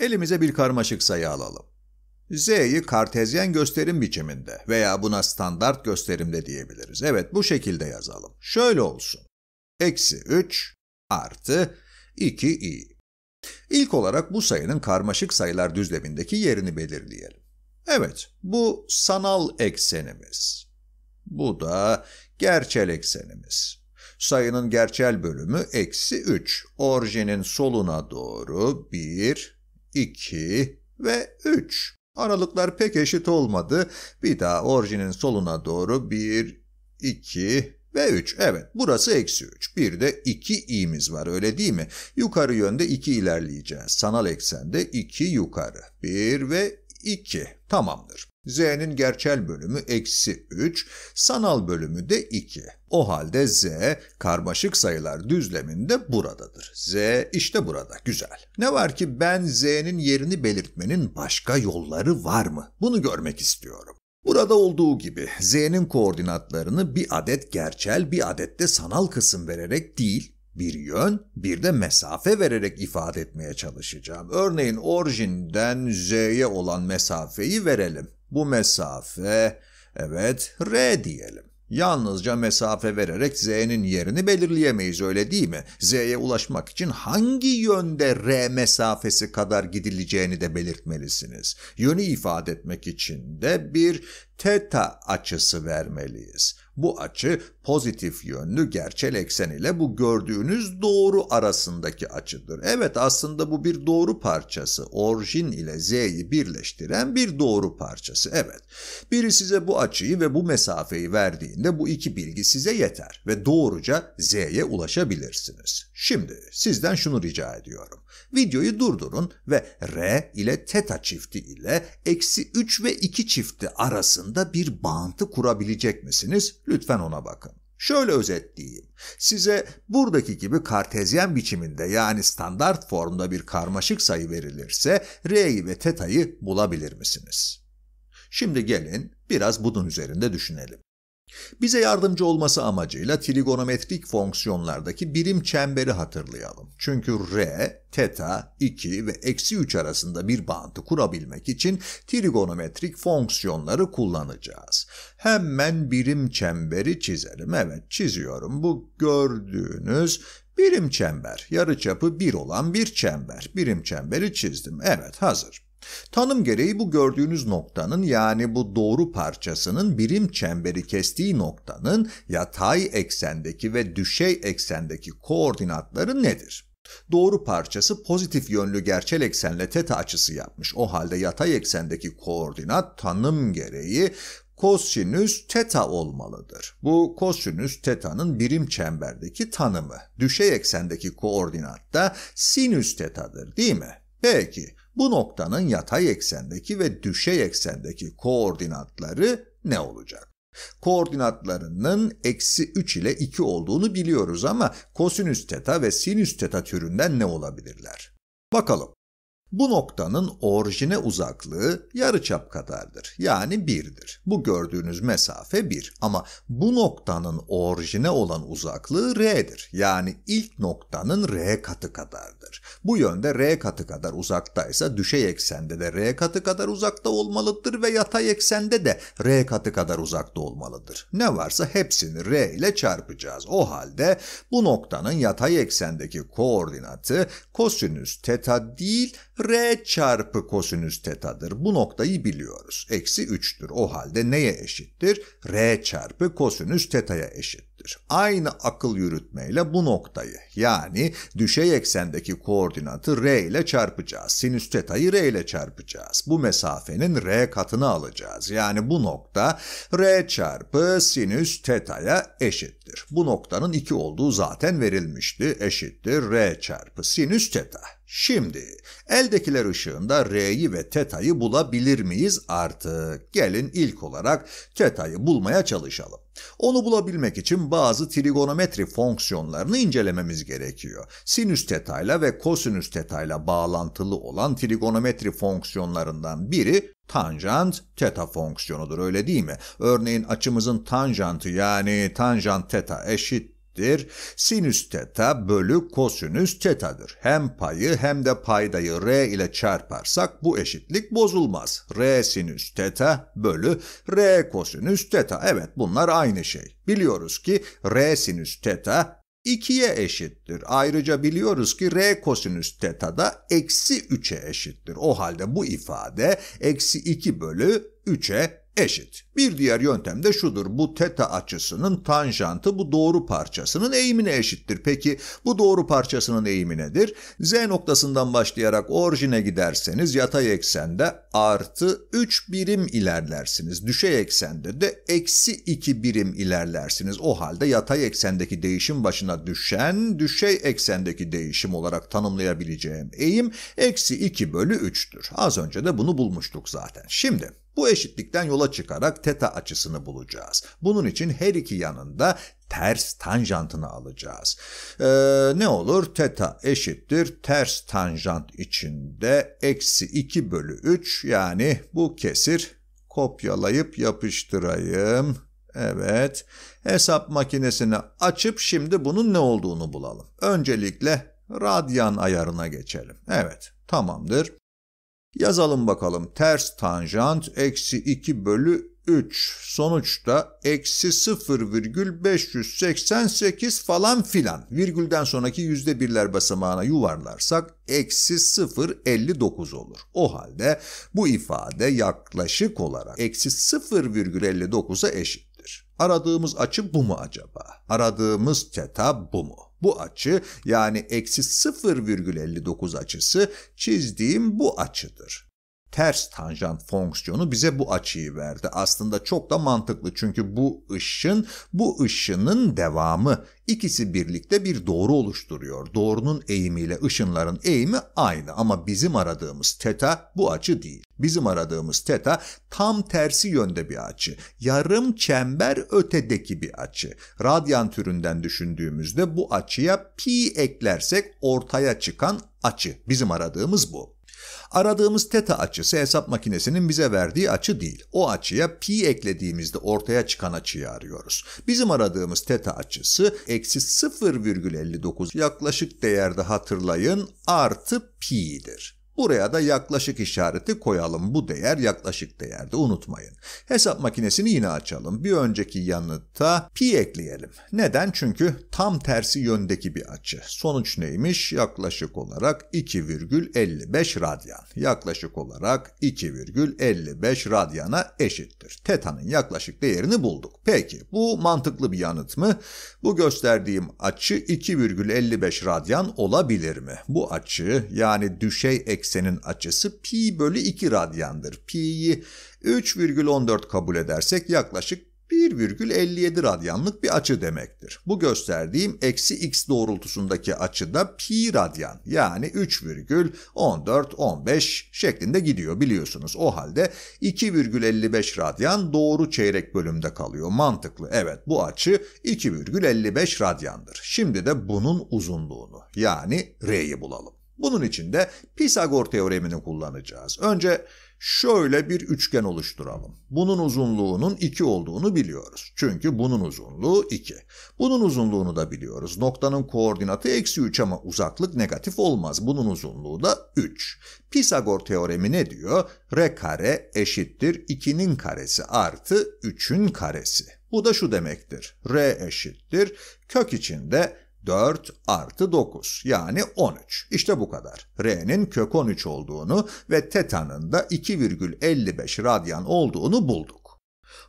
Elimize bir karmaşık sayı alalım. Z'yi kartezyen gösterim biçiminde veya buna standart gösterim diyebiliriz. Evet bu şekilde yazalım. Şöyle olsun. Eksi 3 artı 2i. İlk olarak bu sayının karmaşık sayılar düzlemindeki yerini belirleyelim. Evet bu sanal eksenimiz. Bu da gerçel eksenimiz. Sayının gerçel bölümü eksi 3. Orijinin soluna doğru 1, 2 ve 3. Aralıklar pek eşit olmadı. Bir daha orijinin soluna doğru 1, 2 ve 3. Evet burası eksi 3. Bir de 2 i'miz var öyle değil mi? Yukarı yönde 2 ilerleyeceğiz. Sanal eksende 2 yukarı. 1 ve 2 tamamdır. Z'nin gerçel bölümü eksi 3, sanal bölümü de 2. O halde Z, karmaşık sayılar düzleminde buradadır. Z işte burada, güzel. Ne var ki ben Z'nin yerini belirtmenin başka yolları var mı? Bunu görmek istiyorum. Burada olduğu gibi Z'nin koordinatlarını bir adet gerçel bir adet de sanal kısım vererek değil, bir yön, bir de mesafe vererek ifade etmeye çalışacağım. Örneğin orijinden Z'ye olan mesafeyi verelim. Bu mesafe, evet R diyelim. Yalnızca mesafe vererek Z'nin yerini belirleyemeyiz öyle değil mi? Z'ye ulaşmak için hangi yönde R mesafesi kadar gidileceğini de belirtmelisiniz. Yönü ifade etmek için de bir teta açısı vermeliyiz. Bu açı pozitif yönlü gerçel eksen ile bu gördüğünüz doğru arasındaki açıdır. Evet aslında bu bir doğru parçası. orjin ile z'yi birleştiren bir doğru parçası. Evet. Biri size bu açıyı ve bu mesafeyi verdiğinde bu iki bilgi size yeter ve doğruca z'ye ulaşabilirsiniz. Şimdi sizden şunu rica ediyorum. Videoyu durdurun ve r ile teta çifti ile eksi 3 ve 2 çifti arasında bir bağıntı kurabilecek misiniz? Lütfen ona bakın. Şöyle özetleyeyim. Size buradaki gibi kartezyen biçiminde yani standart formda bir karmaşık sayı verilirse R'yi ve Teta'yı bulabilir misiniz? Şimdi gelin biraz bunun üzerinde düşünelim. Bize yardımcı olması amacıyla trigonometrik fonksiyonlardaki birim çemberi hatırlayalım. Çünkü R, teta, 2 ve eksi 3 arasında bir bağıntı kurabilmek için trigonometrik fonksiyonları kullanacağız. Hemen birim çemberi çizelim. Evet çiziyorum. Bu gördüğünüz birim çember. Yarıçapı 1 olan bir çember. Birim çemberi çizdim. Evet hazır. Tanım gereği bu gördüğünüz noktanın yani bu doğru parçasının birim çemberi kestiği noktanın yatay eksendeki ve düşey eksendeki koordinatları nedir? Doğru parçası pozitif yönlü gerçel eksenle teta açısı yapmış. O halde yatay eksendeki koordinat tanım gereği kosinüs teta olmalıdır. Bu kosinüs teta'nın birim çemberdeki tanımı. Düşey eksendeki koordinat da sinüs teta'dır değil mi? Peki, bu noktanın yatay eksendeki ve düşey eksendeki koordinatları ne olacak? Koordinatlarının eksi 3 ile 2 olduğunu biliyoruz ama kosinüs teta ve sinüs teta türünden ne olabilirler? Bakalım. Bu noktanın orijine uzaklığı yarıçap kadardır. Yani 1'dir. Bu gördüğünüz mesafe 1 ama bu noktanın orijine olan uzaklığı r'dir. Yani ilk noktanın r katı kadardır. Bu yönde r katı kadar uzaktaysa düşey eksende de r katı kadar uzakta olmalıdır ve yatay eksende de r katı kadar uzakta olmalıdır. Ne varsa hepsini r ile çarpacağız. O halde bu noktanın yatay eksendeki koordinatı kosinüs teta değil R çarpı kosinüs tetadır. Bu noktayı biliyoruz. Eksi 3'tür. O halde neye eşittir? R çarpı kosinüs tetaya eşittir. Aynı akıl yürütmeyle bu noktayı yani düşey eksendeki koordinatı R ile çarpacağız. Sinüs tetayı R ile çarpacağız. Bu mesafenin R katını alacağız. Yani bu nokta R çarpı sinüs tetaya eşit eşittir. Bu noktanın 2 olduğu zaten verilmişti. Eşittir r çarpı sinüs teta. Şimdi eldekiler ışığında r'yi ve teta'yı bulabilir miyiz artık? Gelin ilk olarak teta'yı bulmaya çalışalım. Onu bulabilmek için bazı trigonometri fonksiyonlarını incelememiz gerekiyor. Sinüs ile ve kosinüs ile bağlantılı olan trigonometri fonksiyonlarından biri tanjant teta fonksiyonudur öyle değil mi? Örneğin açımızın tanjantı yani tanjant teta eşittir. Sinüs teta bölü kosinüs tetadır. Hem payı hem de paydayı r ile çarparsak bu eşitlik bozulmaz. r sinüs teta bölü r kosinüs teta. Evet bunlar aynı şey. Biliyoruz ki r sinüs teta 2'ye eşittir. Ayrıca biliyoruz ki r kosinüs teta da eksi 3'e eşittir. O halde bu ifade eksi 2 bölü 3'e eşit. Bir diğer yöntem de şudur. Bu teta açısının tanjantı bu doğru parçasının eğimine eşittir. Peki bu doğru parçasının eğimi nedir? Z noktasından başlayarak orijine giderseniz yatay eksende artı 3 birim ilerlersiniz. Düşey eksende de eksi 2 birim ilerlersiniz. O halde yatay eksendeki değişim başına düşen düşey eksendeki değişim olarak tanımlayabileceğim eğim eksi 2 bölü 3'tür. Az önce de bunu bulmuştuk zaten. Şimdi bu eşitlikten yola çıkarak teta açısını bulacağız. Bunun için her iki yanında ters tanjantını alacağız. Ee, ne olur? Teta eşittir. Ters tanjant içinde eksi 2 bölü 3 yani bu kesir kopyalayıp yapıştırayım. Evet. Hesap makinesini açıp şimdi bunun ne olduğunu bulalım. Öncelikle radyan ayarına geçelim. Evet tamamdır. Yazalım bakalım. Ters tanjant eksi 2 bölü 3. Sonuçta eksi 0,588 falan filan. Virgülden sonraki yüzde birler basamağına yuvarlarsak eksi 0,59 olur. O halde bu ifade yaklaşık olarak eksi 0,59'a eşittir. Aradığımız açı bu mu acaba? Aradığımız teta bu mu? Bu açı yani eksi 0,59 açısı çizdiğim bu açıdır ters tanjant fonksiyonu bize bu açıyı verdi. Aslında çok da mantıklı çünkü bu ışın bu ışının devamı. ikisi birlikte bir doğru oluşturuyor. Doğrunun eğimiyle ışınların eğimi aynı ama bizim aradığımız teta bu açı değil. Bizim aradığımız teta tam tersi yönde bir açı. Yarım çember ötedeki bir açı. Radyan türünden düşündüğümüzde bu açıya pi eklersek ortaya çıkan açı. Bizim aradığımız bu. Aradığımız teta açısı hesap makinesinin bize verdiği açı değil. O açıya pi eklediğimizde ortaya çıkan açıyı arıyoruz. Bizim aradığımız teta açısı eksi 0,59 yaklaşık değerde hatırlayın artı pi'dir. Buraya da yaklaşık işareti koyalım. Bu değer yaklaşık değerdi, unutmayın. Hesap makinesini yine açalım. Bir önceki yanıta pi ekleyelim. Neden? Çünkü tam tersi yöndeki bir açı. Sonuç neymiş? Yaklaşık olarak 2,55 radyan. Yaklaşık olarak 2,55 radyana eşittir. Teta'nın yaklaşık değerini bulduk. Peki bu mantıklı bir yanıt mı? Bu gösterdiğim açı 2,55 radyan olabilir mi? Bu açı yani düşey eksi eksenin açısı pi bölü 2 radyandır. Pi'yi 3,14 kabul edersek yaklaşık 1,57 radyanlık bir açı demektir. Bu gösterdiğim eksi x doğrultusundaki açı da pi radyan yani 3.1415 şeklinde gidiyor biliyorsunuz. O halde 2,55 radyan doğru çeyrek bölümde kalıyor. Mantıklı evet bu açı 2,55 radyandır. Şimdi de bunun uzunluğunu yani r'yi bulalım. Bunun için de Pisagor teoremini kullanacağız. Önce şöyle bir üçgen oluşturalım. Bunun uzunluğunun 2 olduğunu biliyoruz. Çünkü bunun uzunluğu 2. Bunun uzunluğunu da biliyoruz. Noktanın koordinatı eksi 3 ama uzaklık negatif olmaz. Bunun uzunluğu da 3. Pisagor teoremi ne diyor? R kare eşittir 2'nin karesi artı 3'ün karesi. Bu da şu demektir. R eşittir. Kök içinde 4 artı 9 yani 13. İşte bu kadar. R'nin kök 13 olduğunu ve tetanın da 2,55 radyan olduğunu bulduk.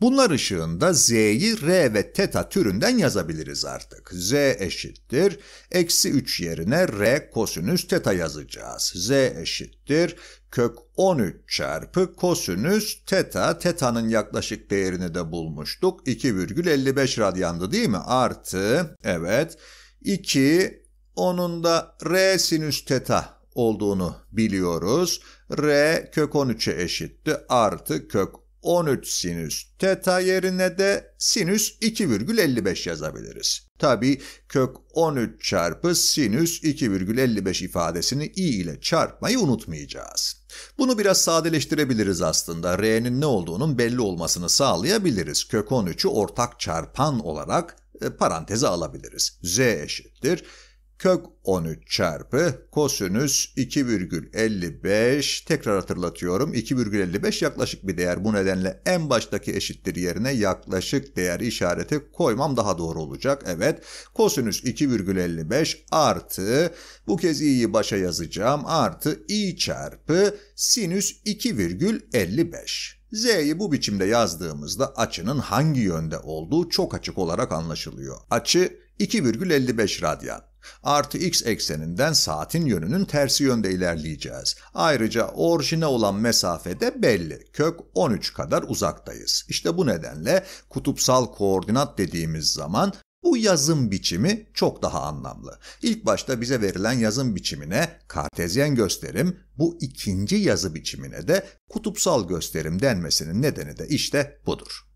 Bunlar ışığında z'yi r ve teta türünden yazabiliriz artık. z eşittir. Eksi 3 yerine r kosinüs teta yazacağız. z eşittir. Kök 13 çarpı kosinüs teta. Teta'nın yaklaşık değerini de bulmuştuk. 2,55 radyandı değil mi? Artı evet 2 onun da r sinüs teta olduğunu biliyoruz. r kök 13'e eşitti artı kök 13 sinüs teta yerine de sinüs 2,55 yazabiliriz. Tabi kök 13 çarpı sinüs 2,55 ifadesini i ile çarpmayı unutmayacağız. Bunu biraz sadeleştirebiliriz aslında. R'nin ne olduğunun belli olmasını sağlayabiliriz. Kök 13'ü ortak çarpan olarak e, paranteze alabiliriz. Z eşittir kök 13 çarpı kosinüs 2,55 tekrar hatırlatıyorum 2,55 yaklaşık bir değer bu nedenle en baştaki eşittir yerine yaklaşık değer işareti koymam daha doğru olacak evet kosinüs 2,55 artı bu kez i'yi başa yazacağım artı i çarpı sinüs 2,55 Z'yi bu biçimde yazdığımızda açının hangi yönde olduğu çok açık olarak anlaşılıyor. Açı 2,55 radyan. Artı x ekseninden saatin yönünün tersi yönde ilerleyeceğiz. Ayrıca orijine olan mesafede belli. Kök 13 kadar uzaktayız. İşte bu nedenle kutupsal koordinat dediğimiz zaman bu yazım biçimi çok daha anlamlı. İlk başta bize verilen yazım biçimine kartezyen gösterim, bu ikinci yazı biçimine de kutupsal gösterim denmesinin nedeni de işte budur.